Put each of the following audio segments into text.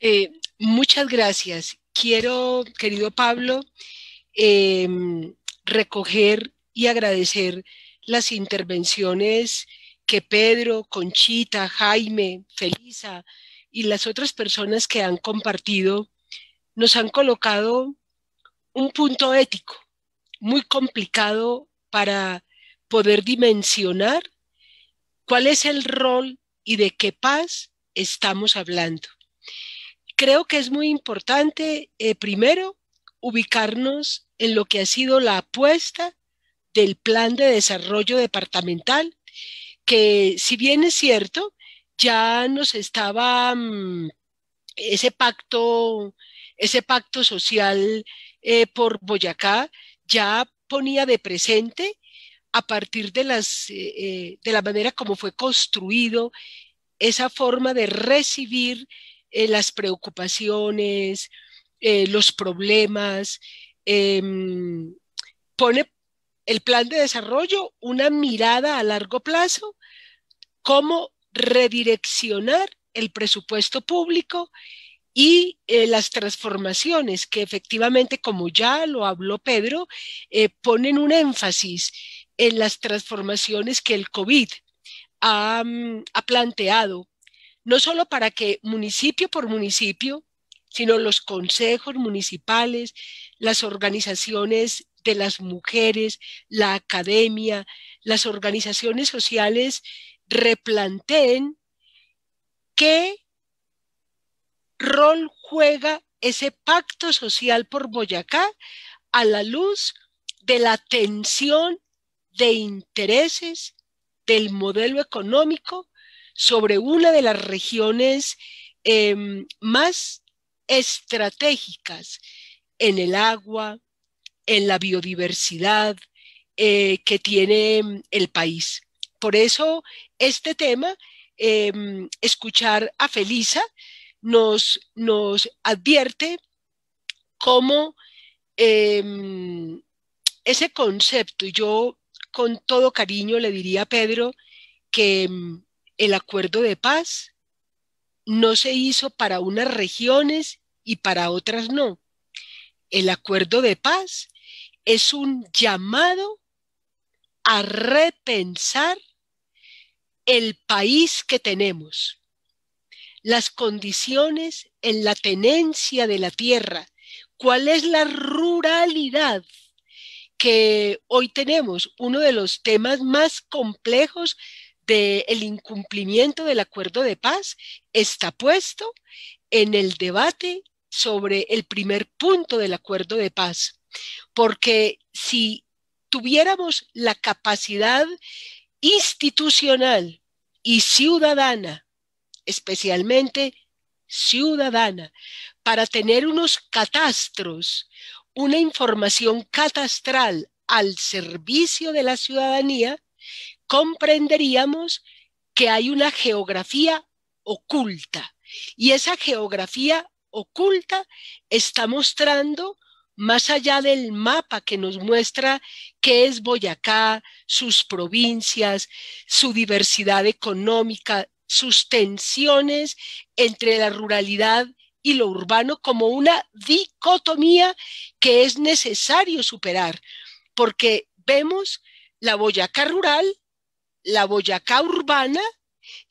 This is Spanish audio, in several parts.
Eh, muchas gracias. Quiero, querido Pablo, em, recoger y agradecer las intervenciones que Pedro, Conchita, Jaime, Felisa y las otras personas que han compartido nos han colocado un punto ético muy complicado para poder dimensionar cuál es el rol y de qué paz estamos hablando creo que es muy importante, eh, primero, ubicarnos en lo que ha sido la apuesta del plan de desarrollo departamental, que si bien es cierto, ya nos estaba mm, ese pacto, ese pacto social eh, por Boyacá ya ponía de presente a partir de, las, eh, de la manera como fue construido esa forma de recibir eh, las preocupaciones, eh, los problemas, em, pone el plan de desarrollo una mirada a largo plazo, cómo redireccionar el presupuesto público y eh, las transformaciones que efectivamente, como ya lo habló Pedro, ponen un énfasis en las transformaciones que el COVID ha mm, planteado no solo para que municipio por municipio, sino los consejos municipales, las organizaciones de las mujeres, la academia, las organizaciones sociales replanteen qué rol juega ese pacto social por Boyacá a la luz de la tensión de intereses del modelo económico sobre una de las regiones em, más estratégicas en el agua, en la biodiversidad eh, que tiene em, el país. Por eso, este tema, em, escuchar a Felisa, nos, nos advierte cómo ese concepto, y yo con todo cariño le diría a Pedro que el acuerdo de paz no se hizo para unas regiones y para otras no. El acuerdo de paz es un llamado a repensar el país que tenemos, las condiciones en la tenencia de la tierra, cuál es la ruralidad que hoy tenemos, uno de los temas más complejos el incumplimiento del acuerdo de paz está puesto en el debate sobre el primer punto del acuerdo de paz, porque si tuviéramos la capacidad institucional y ciudadana, especialmente ciudadana, para tener unos catastros, una información catastral al servicio de la ciudadanía, comprenderíamos que hay una geografía oculta. Y esa geografía oculta está mostrando más allá del mapa que nos muestra qué es Boyacá, sus provincias, su diversidad económica, sus tensiones entre la ruralidad y lo urbano como una dicotomía que es necesario superar, porque vemos la Boyacá rural la Boyacá urbana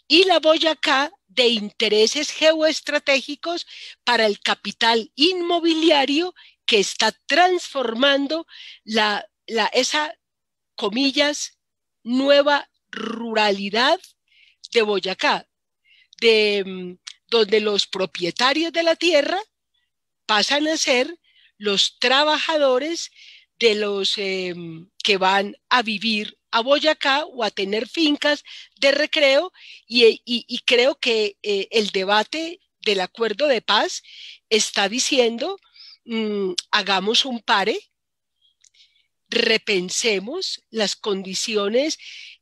y la Boyacá de intereses geoestratégicos para el capital inmobiliario que está transformando la, esa, comillas, nueva ruralidad de Boyacá, de, mm, donde los propietarios de la tierra pasan a ser los trabajadores de los eh, que van a vivir a Boyacá o a tener fincas de recreo y, creo que eh, el debate del acuerdo de paz está diciendo, mm, hagamos un pare, repensemos las condiciones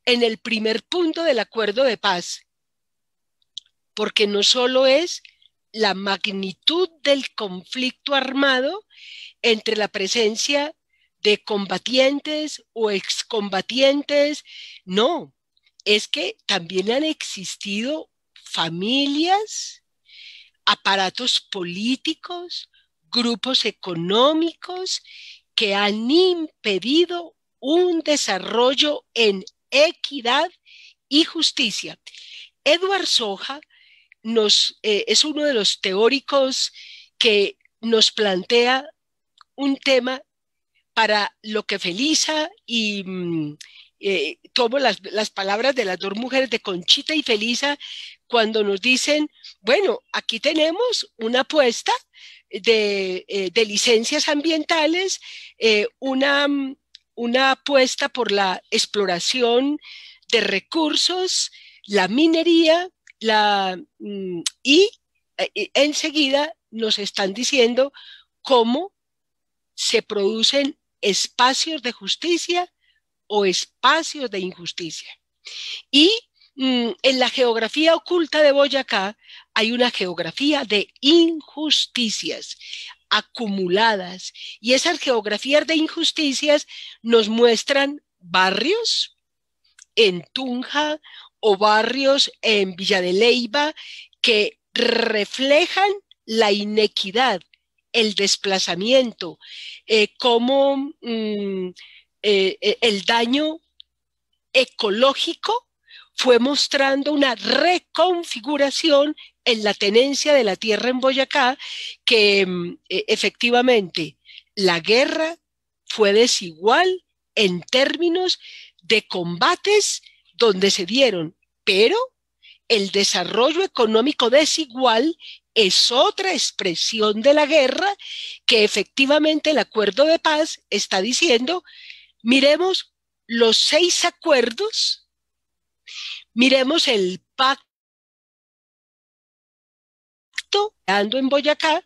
en el primer punto del acuerdo de paz, porque no solo es la magnitud del conflicto armado entre la presencia de combatientes o excombatientes. No, es que también han existido familias, aparatos políticos, grupos económicos que han impedido un desarrollo en equidad y justicia. Edward Soja nos, eh, es uno de los teóricos que nos plantea un tema para lo que Felisa y mm, eh, tomo las, palabras de las dos mujeres de Conchita y Felisa cuando nos dicen, bueno, aquí tenemos una apuesta de, eh, licencias ambientales, eh, una, mm, una apuesta por la exploración de recursos, la minería, la, mm, y enseguida nos están diciendo cómo se producen espacios de justicia o espacios de injusticia. Y mm, en la geografía oculta de Boyacá hay una geografía de injusticias acumuladas y esas geografías de injusticias nos muestran barrios en Tunja o barrios en Villa de Leiva que reflejan la inequidad el desplazamiento, eh, como mm, eh, eh, el daño ecológico fue mostrando una reconfiguración en la tenencia de la tierra en Boyacá, que mm, e, efectivamente la guerra fue desigual en términos de combates donde se dieron, pero el desarrollo económico desigual es otra expresión de la guerra que efectivamente el acuerdo de paz está diciendo, miremos los seis acuerdos, miremos el pacto ando en Boyacá,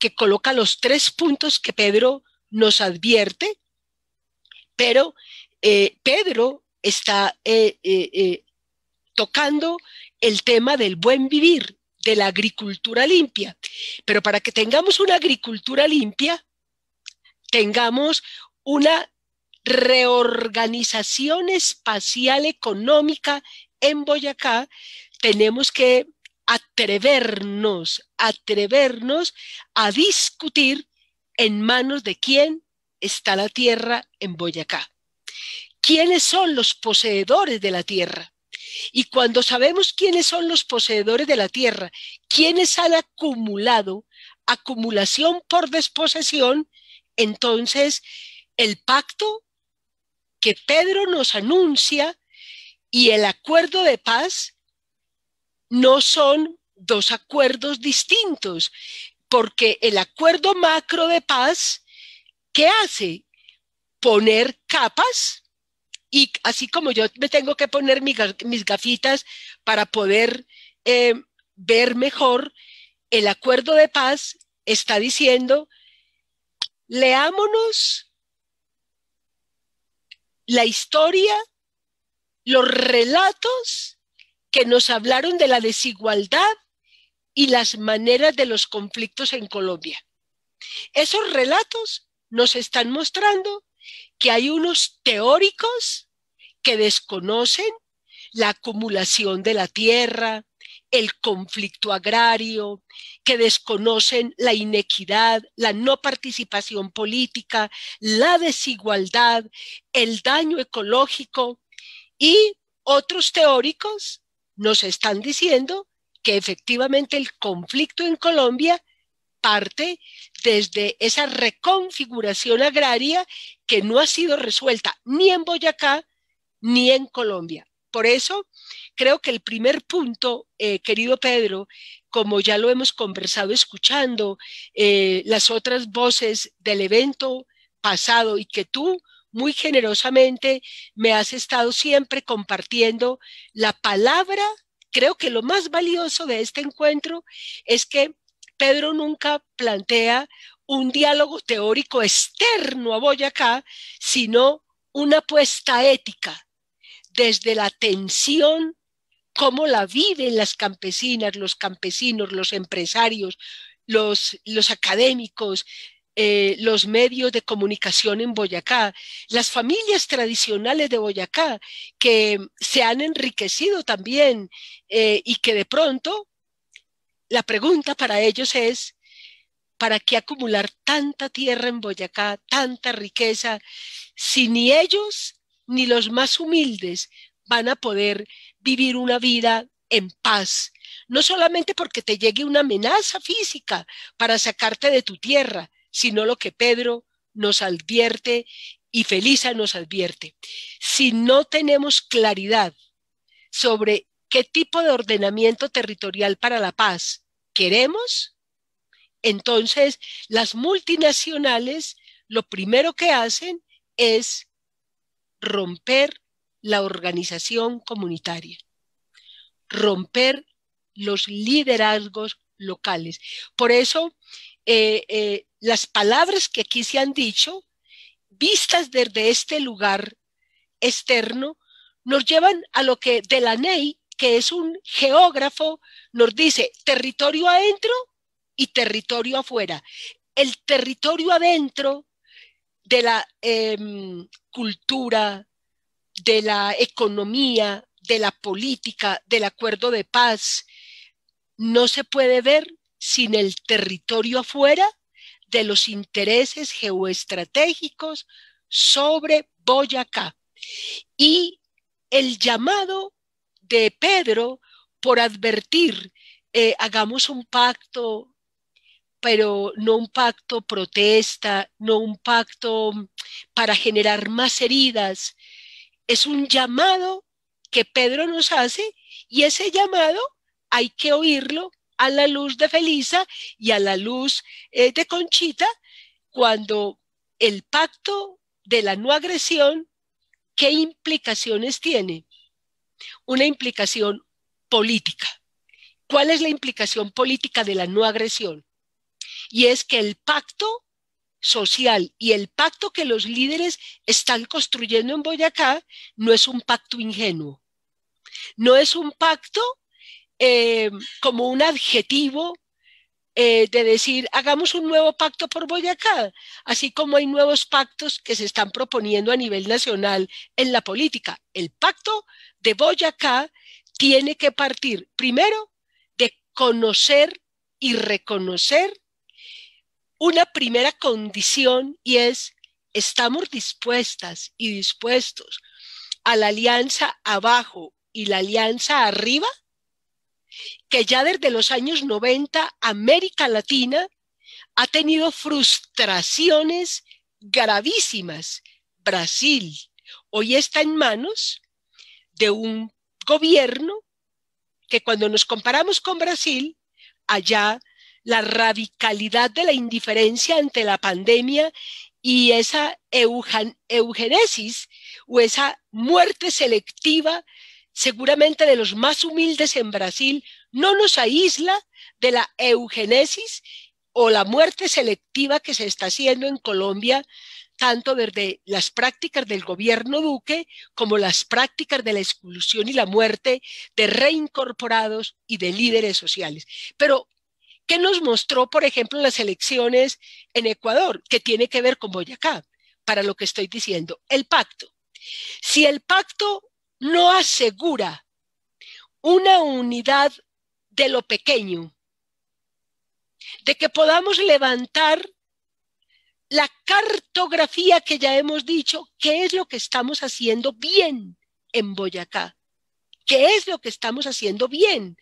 que coloca los tres puntos que Pedro nos advierte, pero eh, Pedro está eh, eh, tocando el tema del buen vivir, de la agricultura limpia. Pero para que tengamos una agricultura limpia, tengamos una reorganización espacial económica en Boyacá, tenemos que atrevernos, atrevernos a discutir en manos de quién está la tierra en Boyacá. ¿Quiénes son los poseedores de la tierra? Y cuando sabemos quiénes son los poseedores de la tierra, quiénes han acumulado acumulación por desposesión, entonces el pacto que Pedro nos anuncia y el acuerdo de paz no son dos acuerdos distintos, porque el acuerdo macro de paz, ¿qué hace? Poner capas y así como yo me tengo que poner mis gafitas para poder eh, ver mejor, el acuerdo de paz está diciendo, leámonos la historia, los relatos que nos hablaron de la desigualdad y las maneras de los conflictos en Colombia. Esos relatos nos están mostrando que hay unos teóricos que desconocen la acumulación de la tierra, el conflicto agrario, que desconocen la inequidad, la no participación política, la desigualdad, el daño ecológico y otros teóricos nos están diciendo que efectivamente el conflicto en Colombia parte desde esa reconfiguración agraria que no ha sido resuelta ni en Boyacá ni en Colombia. Por eso, creo que el primer punto, eh, querido Pedro, como ya lo hemos conversado escuchando eh, las otras voces del evento pasado y que tú muy generosamente me has estado siempre compartiendo la palabra, creo que lo más valioso de este encuentro es que Pedro nunca plantea un diálogo teórico externo a Boyacá, sino una apuesta ética desde la tensión, cómo la viven las campesinas, los campesinos, los empresarios, los, los académicos, eh, los medios de comunicación en Boyacá, las familias tradicionales de Boyacá, que se han enriquecido también eh, y que de pronto la pregunta para ellos es, ¿para qué acumular tanta tierra en Boyacá, tanta riqueza, si ni ellos ni los más humildes van a poder vivir una vida en paz? No solamente porque te llegue una amenaza física para sacarte de tu tierra, sino lo que Pedro nos advierte y Felisa nos advierte. Si no tenemos claridad sobre ¿Qué tipo de ordenamiento territorial para la paz queremos? Entonces, las multinacionales lo primero que hacen es romper la organización comunitaria, romper los liderazgos locales. Por eso, eh, eh, las palabras que aquí se han dicho, vistas desde este lugar externo, nos llevan a lo que de la Delaney que es un geógrafo, nos dice territorio adentro y territorio afuera. El territorio adentro de la em, cultura, de la economía, de la política, del acuerdo de paz, no se puede ver sin el territorio afuera de los intereses geoestratégicos sobre Boyacá. Y el llamado de Pedro por advertir, eh, hagamos un pacto, pero no un pacto protesta, no un pacto mm, para generar más heridas. Es un llamado que Pedro nos hace y ese llamado hay que oírlo a la luz de Felisa y a la luz eh, de Conchita cuando el pacto de la no agresión, ¿qué implicaciones tiene? una implicación política. ¿Cuál es la implicación política de la no agresión? Y es que el pacto social y el pacto que los líderes están construyendo en Boyacá no es un pacto ingenuo, no es un pacto eh, como un adjetivo eh, de decir, hagamos un nuevo pacto por Boyacá, así como hay nuevos pactos que se están proponiendo a nivel nacional en la política. El pacto de Boyacá tiene que partir primero de conocer y reconocer una primera condición y es, estamos dispuestas y dispuestos a la alianza abajo y la alianza arriba que ya desde los años 90 América Latina ha tenido frustraciones gravísimas. Brasil hoy está en manos de un gobierno que cuando nos comparamos con Brasil, allá la radicalidad de la indiferencia ante la pandemia y esa eugenesis o esa muerte selectiva seguramente de los más humildes en Brasil, no nos aísla de la eugenesis o la muerte selectiva que se está haciendo en Colombia, tanto desde las prácticas del gobierno Duque como las prácticas de la exclusión y la muerte de reincorporados y de líderes sociales. Pero, ¿qué nos mostró, por ejemplo, las elecciones en Ecuador, que tiene que ver con Boyacá, para lo que estoy diciendo? El pacto. Si el pacto no asegura una unidad de lo pequeño, de que podamos levantar la cartografía que ya hemos dicho, qué es lo que estamos haciendo bien en Boyacá, qué es lo que estamos haciendo bien.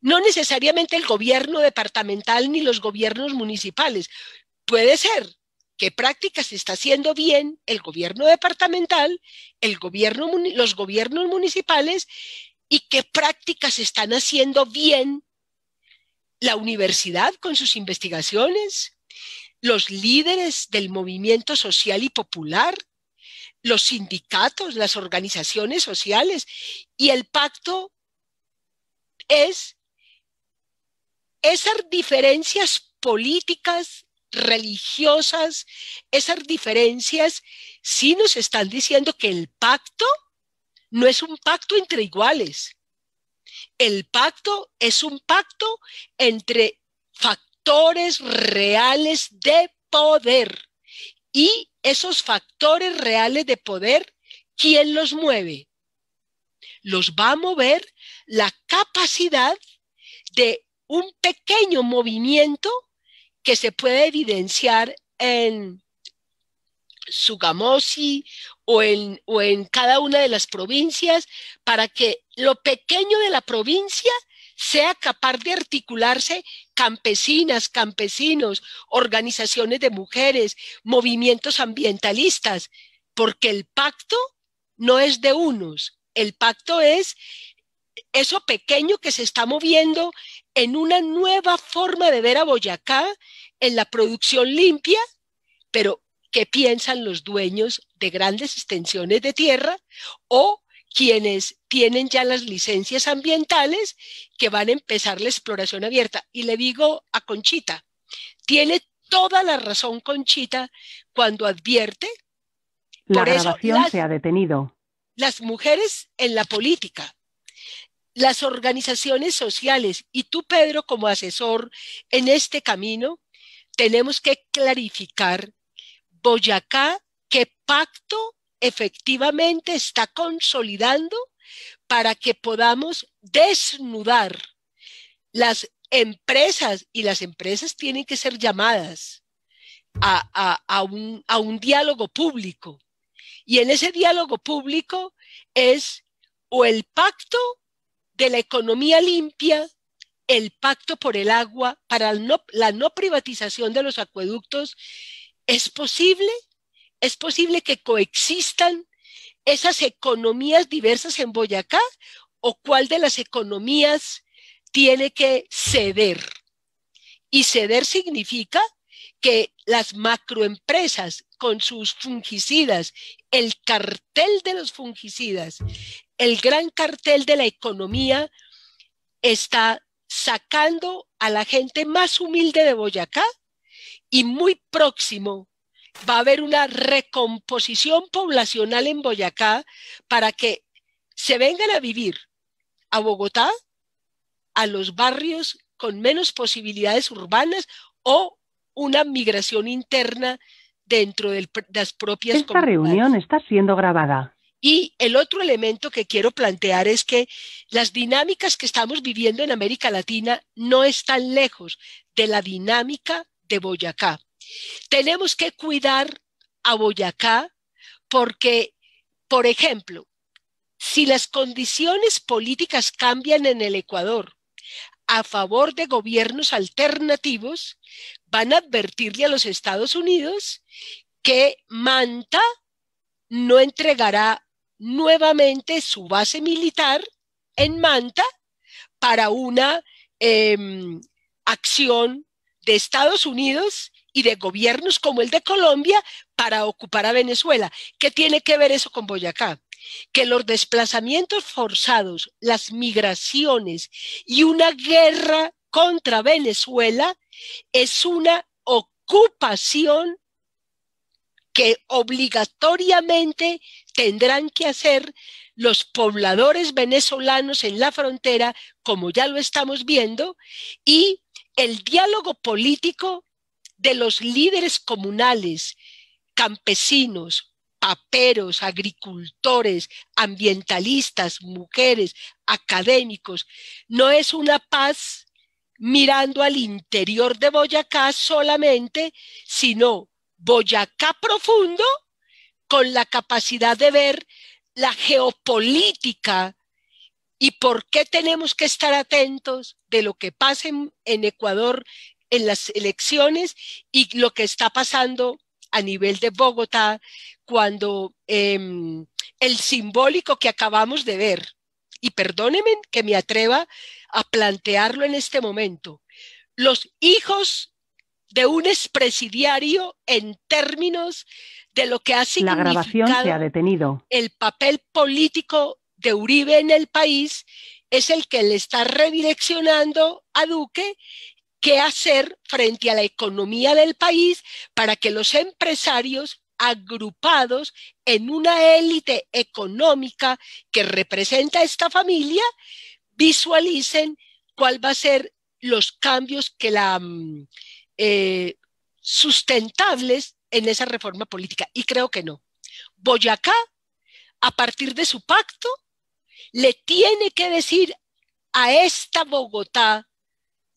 No necesariamente el gobierno departamental ni los gobiernos municipales, puede ser, qué prácticas está haciendo bien el gobierno departamental, los gobiernos municipales y qué prácticas están haciendo bien la universidad con sus investigaciones, los líderes del movimiento social y popular, los sindicatos, las organizaciones sociales y el pacto es esas diferencias políticas religiosas, esas diferencias, sí nos están diciendo que el pacto no es un pacto entre iguales. El pacto es un pacto entre factores reales de poder. Y esos factores reales de poder, ¿quién los mueve? Los va a mover la capacidad de un pequeño movimiento que se puede evidenciar en Sugamosi o en, o en cada una de las provincias para que lo pequeño de la provincia sea capaz de articularse campesinas, campesinos, organizaciones de mujeres, movimientos ambientalistas, porque el pacto no es de unos, el pacto es eso pequeño que se está moviendo en una nueva forma de ver a Boyacá, en la producción limpia, pero ¿qué piensan los dueños de grandes extensiones de tierra o quienes tienen ya las licencias ambientales que van a empezar la exploración abierta? Y le digo a Conchita, tiene toda la razón Conchita cuando advierte. La grabación se ha detenido. Las mujeres en la política, las organizaciones sociales y tú, Pedro, como asesor en este camino, tenemos que clarificar Boyacá qué pacto efectivamente está consolidando para que podamos desnudar las empresas y las empresas tienen que ser llamadas a, un, a un diálogo público. Y en ese diálogo público es o el pacto de la economía limpia, el pacto por el agua para la no privatización de los acueductos, ¿es posible? ¿Es posible que coexistan esas economías diversas en Boyacá? ¿O cuál de las economías tiene que ceder? Y ceder significa que las macroempresas con sus fungicidas el cartel de los fungicidas, el gran cartel de la economía, está sacando a la gente más humilde de Boyacá y muy próximo va a haber una recomposición poblacional en Boyacá para que se vengan a vivir a Bogotá, a los barrios con menos posibilidades urbanas o una migración interna dentro de las propias Esta reunión está siendo grabada. Y el otro elemento que quiero plantear es que las dinámicas que estamos viviendo en América Latina no están lejos de la dinámica de Boyacá. Tenemos que cuidar a Boyacá porque, por ejemplo, si las condiciones políticas cambian en el Ecuador, a favor de gobiernos alternativos van a advertirle a los Estados Unidos que Manta no entregará nuevamente su base militar en Manta para una em, acción de Estados Unidos y de gobiernos como el de Colombia para ocupar a Venezuela. ¿Qué tiene que ver eso con Boyacá? Que los desplazamientos forzados, las migraciones y una guerra contra Venezuela es una ocupación que obligatoriamente tendrán que hacer los pobladores venezolanos en la frontera, como ya lo estamos viendo, y el diálogo político de los líderes comunales, campesinos, paperos, agricultores, ambientalistas, mujeres, académicos. No es una paz mirando al interior de Boyacá solamente, sino Boyacá profundo con la capacidad de ver la geopolítica y por qué tenemos que estar atentos de lo que pasa en, en Ecuador en las elecciones y lo que está pasando a nivel de Bogotá cuando em, el simbólico que acabamos de ver, y perdónenme que me atreva a plantearlo en este momento, los hijos de un expresidiario en términos de lo que ha significado se ha detenido. el papel político de Uribe en el país es el que le está redireccionando a Duque qué hacer frente a la economía del país para que los empresarios agrupados en una élite económica que representa a esta familia visualicen cuál va a ser los cambios que la mm, eh, sustentables en esa reforma política. Y creo que no. Boyacá, a partir de su pacto, le tiene que decir a esta Bogotá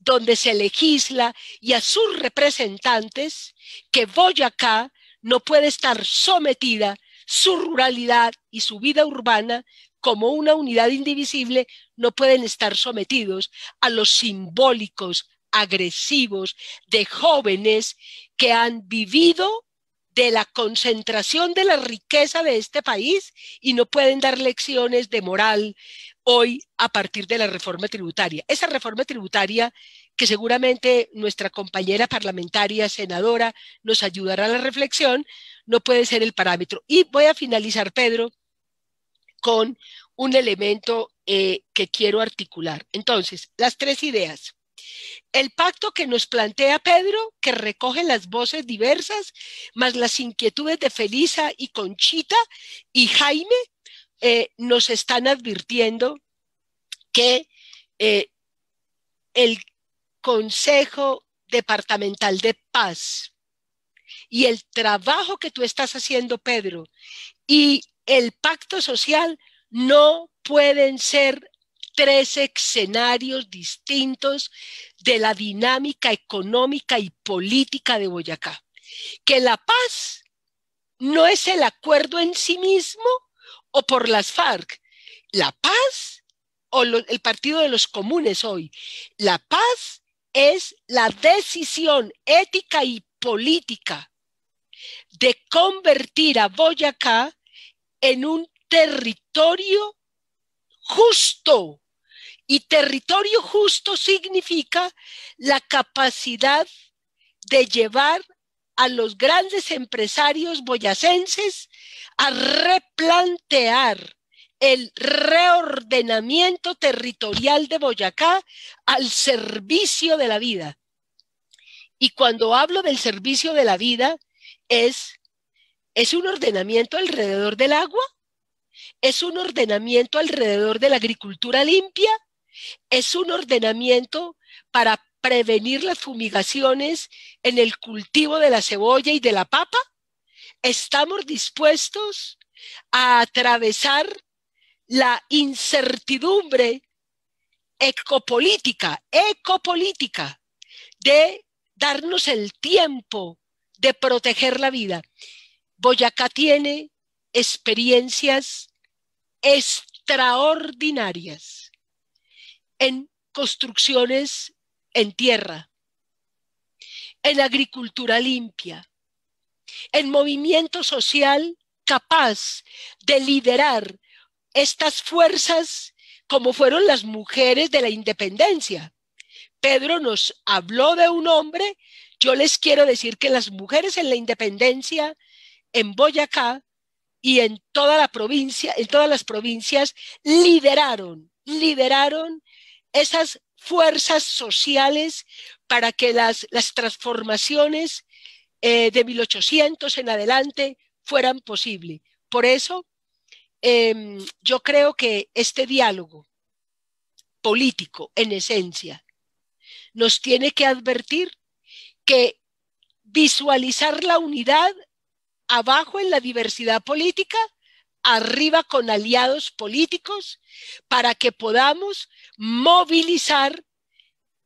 donde se legisla y a sus representantes que Boyacá no puede estar sometida su ruralidad y su vida urbana como una unidad indivisible no pueden estar sometidos a los simbólicos agresivos de jóvenes que han vivido de la concentración de la riqueza de este país y no pueden dar lecciones de moral hoy a partir de la reforma tributaria. Esa reforma tributaria que seguramente nuestra compañera parlamentaria, senadora, nos ayudará a la reflexión, no puede ser el parámetro. Y voy a finalizar, Pedro, con un elemento eh, que quiero articular. Entonces, las tres ideas. El pacto que nos plantea Pedro, que recoge las voces diversas, más las inquietudes de Felisa y Conchita y Jaime, eh, nos están advirtiendo que eh, el Consejo Departamental de Paz y el trabajo que tú estás haciendo, Pedro, y el pacto social no pueden ser tres escenarios distintos de la dinámica económica y política de Boyacá. Que la paz no es el acuerdo en sí mismo, o por las FARC. La paz o el partido de los comunes hoy. La paz es la decisión ética y política de convertir a Boyacá en un territorio justo. Y territorio justo significa la capacidad de llevar a los grandes empresarios boyacenses a replantear el reordenamiento territorial de Boyacá al servicio de la vida. Y cuando hablo del servicio de la vida, es, es un ordenamiento alrededor del agua, es un ordenamiento alrededor de la agricultura limpia, es un ordenamiento para prevenir las fumigaciones en el cultivo de la cebolla y de la papa? ¿Estamos dispuestos a atravesar la incertidumbre ecopolítica, ecopolítica, de darnos el tiempo de proteger la vida? Boyacá tiene experiencias extraordinarias en construcciones en tierra, en agricultura limpia, en movimiento social capaz de liderar estas fuerzas como fueron las mujeres de la independencia. Pedro nos habló de un hombre, yo les quiero decir que las mujeres en la independencia en Boyacá y en toda la provincia, en todas las provincias lideraron, lideraron esas fuerzas sociales para que las, transformaciones eh, de 1800 en adelante fueran posibles. Por eso, em, yo creo que este diálogo político, en esencia, nos tiene que advertir que visualizar la unidad abajo en la diversidad política, arriba con aliados políticos, para que podamos movilizar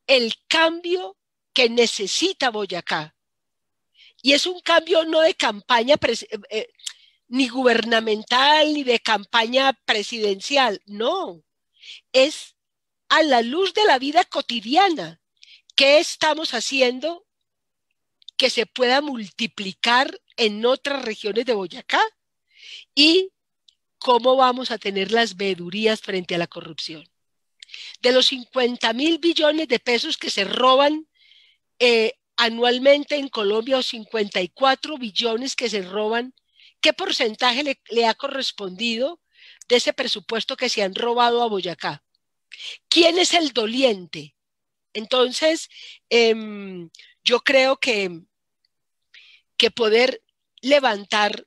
el cambio que necesita Boyacá. Y es un cambio no de campaña eh, eh, ni gubernamental ni de campaña presidencial, no. Es a la luz de la vida cotidiana. ¿Qué estamos haciendo que se pueda multiplicar en otras regiones de Boyacá? ¿Y cómo vamos a tener las vedurías frente a la corrupción? de los 50 mil billones de pesos que se roban eh, anualmente en Colombia o 54 billones que se roban, ¿qué porcentaje le, ha correspondido de ese presupuesto que se han robado a Boyacá? ¿Quién es el doliente? Entonces, em, yo creo que, que poder levantar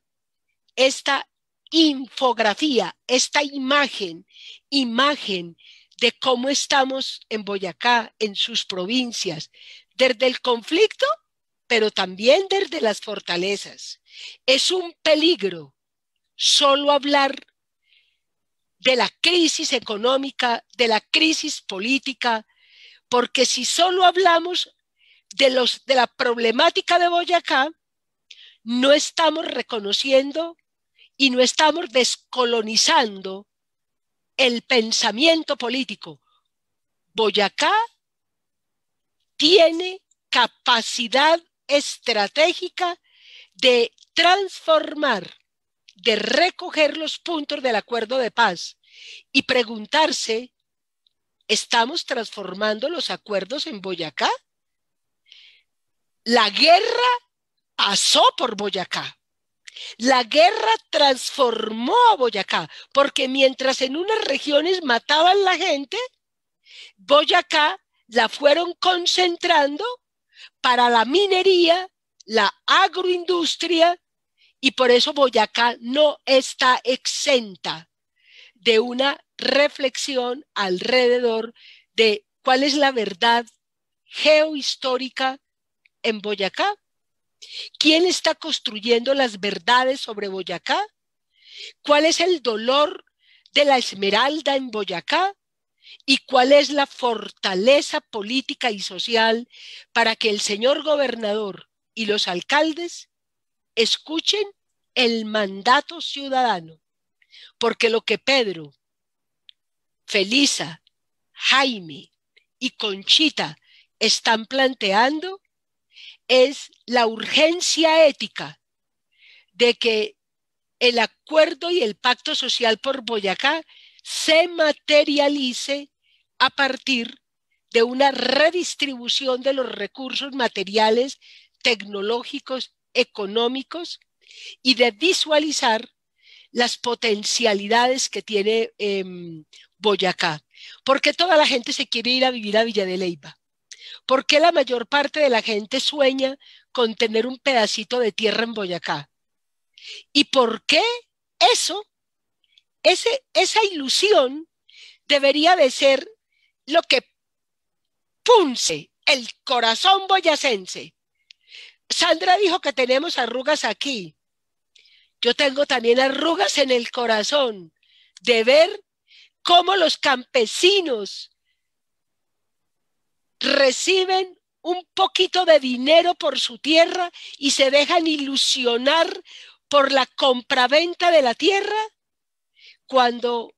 esta infografía, esta imagen, imagen de cómo estamos en Boyacá, en sus provincias, desde el conflicto, pero también desde las fortalezas. Es un peligro solo hablar de la crisis económica, de la crisis política, porque si solo hablamos de, de la problemática de Boyacá, no estamos reconociendo y no estamos descolonizando el pensamiento político. Boyacá tiene capacidad estratégica de transformar, de recoger los puntos del acuerdo de paz y preguntarse, ¿estamos transformando los acuerdos en Boyacá? La guerra pasó por Boyacá. La guerra transformó a Boyacá, porque mientras en unas regiones mataban la gente, Boyacá la fueron concentrando para la minería, la agroindustria, y por eso Boyacá no está exenta de una reflexión alrededor de cuál es la verdad geohistórica en Boyacá ¿Quién está construyendo las verdades sobre Boyacá? ¿Cuál es el dolor de la esmeralda en Boyacá? ¿Y cuál es la fortaleza política y social para que el señor gobernador y los alcaldes escuchen el mandato ciudadano? Porque lo que Pedro, Felisa, Jaime y Conchita están planteando es la urgencia ética de que el acuerdo y el pacto social por Boyacá se materialice a partir de una redistribución de los recursos materiales, tecnológicos, económicos y de visualizar las potencialidades que tiene em, Boyacá. Porque toda la gente se quiere ir a vivir a Villa de Leyva? ¿Por qué la mayor parte de la gente sueña con tener un pedacito de tierra en Boyacá? ¿Y por qué eso, ese, esa ilusión, debería de ser lo que punce el corazón boyacense? Sandra dijo que tenemos arrugas aquí. Yo tengo también arrugas en el corazón de ver cómo los campesinos reciben un poquito de dinero por su tierra y se dejan ilusionar por la compraventa de la tierra, cuando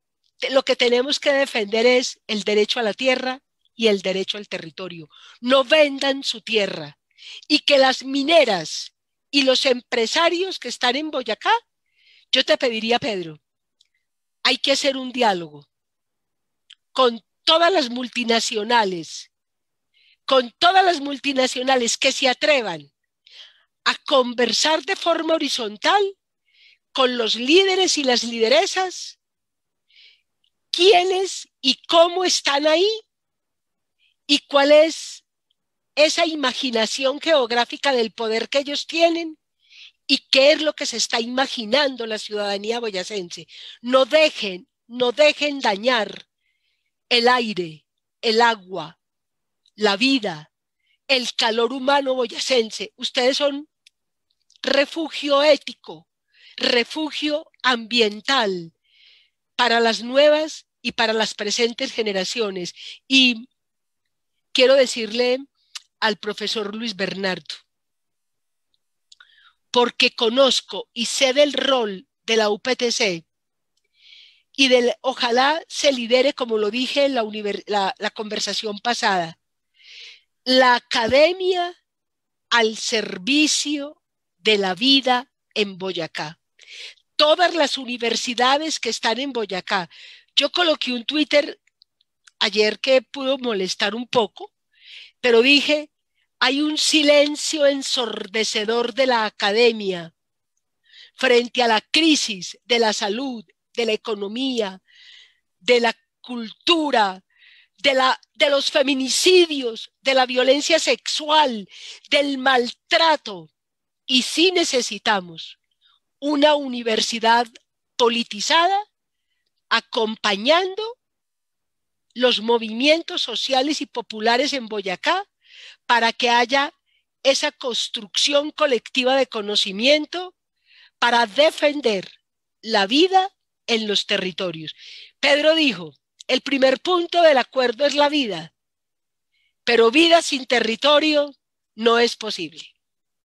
lo que tenemos que defender es el derecho a la tierra y el derecho al territorio. No vendan su tierra y que las mineras y los empresarios que están en Boyacá, yo te pediría, Pedro, hay que hacer un diálogo con todas las multinacionales con todas las multinacionales que se atrevan a conversar de forma horizontal con los líderes y las lideresas, quiénes y cómo están ahí y cuál es esa imaginación geográfica del poder que ellos tienen y qué es lo que se está imaginando la ciudadanía boyacense. No dejen, no dejen dañar el aire, el agua, la vida, el calor humano boyacense. Ustedes son refugio ético, refugio ambiental para las nuevas y para las presentes generaciones. Y quiero decirle al profesor Luis Bernardo, porque conozco y sé del rol de la UPTC y del ojalá se lidere, como lo dije en la conversación pasada, la academia al servicio de la vida en Boyacá. Todas las universidades que están en Boyacá. Yo coloqué un Twitter ayer que pudo molestar un poco, pero dije, hay un silencio ensordecedor de la academia frente a la crisis de la salud, de la economía, de la cultura, de, los feminicidios, de la violencia sexual, del maltrato. Y sí necesitamos una universidad politizada acompañando los movimientos sociales y populares en Boyacá para que haya esa construcción colectiva de conocimiento para defender la vida en los territorios. Pedro dijo, el primer punto del acuerdo es la vida, pero vida sin territorio no es posible.